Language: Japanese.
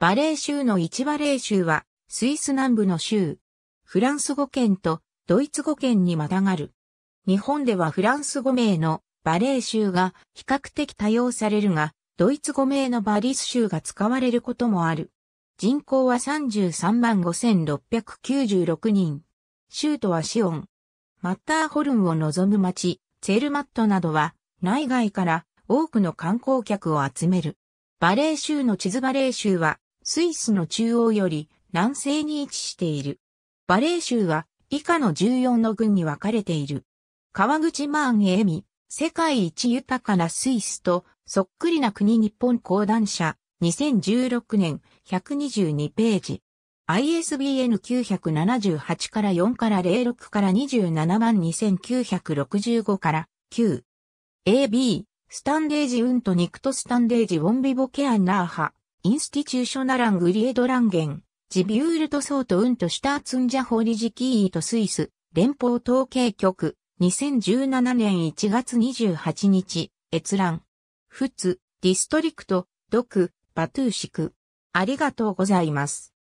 バレー州の1バレー州は、スイス南部の州。フランス語圏とドイツ語圏にまたがる。日本ではフランス語名のバレー州が比較的多用されるが、ドイツ語名のバリス州が使われることもある。人口は33万5696人。州都はシオン。マッターホルンを望む町、ツェルマットなどは、内外から多くの観光客を集める。バレー州の地図バレー州は、スイスの中央より南西に位置している。バレー州は以下の14の郡に分かれている。川口マーン・エミ、世界一豊かなスイスとそっくりな国日本講談社、2016年122ページ。ISBN 978から4から06から27万2965から9。AB、スタンデージ・ウント・ニクト・スタンデージ・ウォンビボケ・アナーハ。インスティチューショナラングリエドランゲン、ジビュールトソートウントシュターツンジャホリジキートスイス、連邦統計局、2017年1月28日、閲覧。フツ、ディストリクト、ドク、バトゥーシク。ありがとうございます。